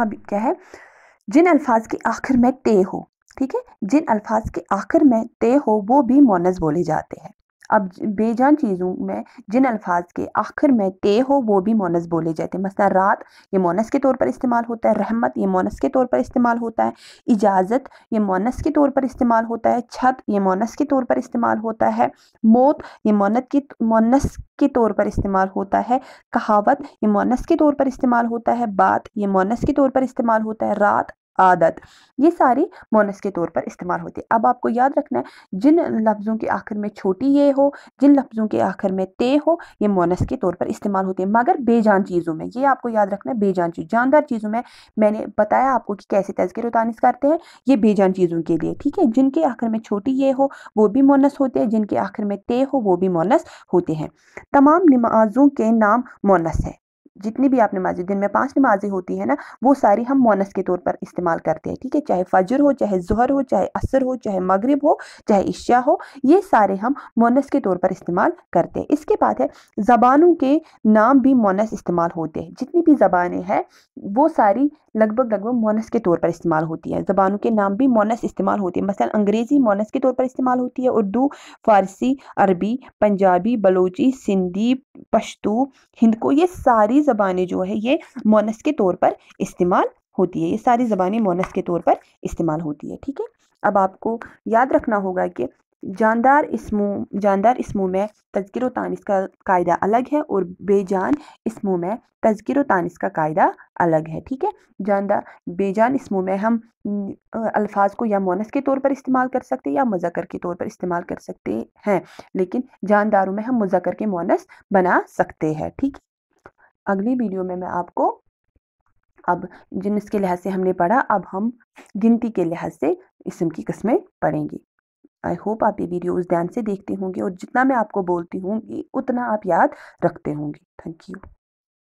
अब क्या है जिन अल्फाज के आखिर में ते हो ठीक है जिन अल्फाज के आखिर में ते हो वो भी मोनस बोले जाते हैं अब बेजान चीज़ों में जिन अल्फाज के आखिर में ते हो वो भी मोनस बोले जाते हैं मसला रात ये मोनस के तौर पर इस्तेमाल होता है रहमत ये मोनस के तौर पर इस्तेमाल होता है इजाज़त ये मोनस के तौर पर इस्तेमाल होता है छत ये मोनस के तौर पर इस्तेमाल होता है मौत ये मोनत की मोनस के तौर पर इस्तेमाल होता है कहावत ये मोनस के तौर पर इस्तेमाल होता है बात ये मोनस के तौर पर इस्तेमाल होता है रात आदत ये सारी मोनस के तौर पर इस्तेमाल होती है अब आपको याद रखना है जिन लफ्ज़ों के आखिर में छोटी ये हो जिन लफ्ज़ों के आखिर में ते हो ये मोनस के तौर पर इस्तेमाल होते हैं मगर बेजान चीज़ों में ये आपको याद रखना है बेजान चीज़ जानदार चीज़ों में मैंने बताया आपको कि कैसे तस्कर उतानस करते हैं ये बेजान चीज़ों के लिए ठीक है जिनके आखिर में छोटी ये हो वो भी मोनस होते हैं जिनके आखिर में ते हो वो भी मोनस होते हैं तमाम नमाजों के नाम मोनस है जितनी भी आप नमाजें दिन में पांच नमाजें होती हैं ना वो सारी हम मोनस के तौर पर इस्तेमाल करते हैं ठीक है चाहे फजर हो चाहे जहर हो चाहे असर हो चाहे मगरब हो चाहे इश्या हो ये सारे हम मोनस के तौर पर इस्तेमाल करते हैं इसके बाद है ज़बानों के नाम भी मोनस इस्तेमाल होते हैं जितनी भी ज़बानें हैं वो सारी लगभग लगभग मोनस के तौर पर इस्तेमाल होती है ज़बानों के नाम भी मोनस इस्तेमाल होते हैं मसलन अंग्रेज़ी मोनस के तौर पर इस्तेमाल होती है उर्दू फारसी अरबी पंजाबी बलोची सिंधी पश्तू हिंदको ये सारी ज़बानें जो है ये मोनस के तौर पर इस्तेमाल होती है ये सारी ज़बानें मोनस के तौर पर इस्तेमाल होती है ठीक है अब आपको याद रखना होगा कि जानदार इसमों जानदार इसमों में तस्कर व तानिस का कायदा अलग है और बेजान इसमों में तस्कर व तानिस का कायदा अलग है ठीक है जानदार बेजान इसमों में हम अल्फाज को या मोनस के तौर पर इस्तेमाल कर सकते या मज़कर के तौर पर इस्तेमाल कर सकते हैं लेकिन जानदारों में हम मज़कर के मोनस बना सकते हैं ठीक अगली वीडियो में मैं आपको अब जिन इसके लिहाज से हमने पढ़ा अब हम गिनती के लिहाज से इसम की कस्में पढ़ेंगे आई होप आप ये उस ध्यान से देखते होंगे और जितना मैं आपको बोलती हूँ उतना आप याद रखते होंगे थैंक यू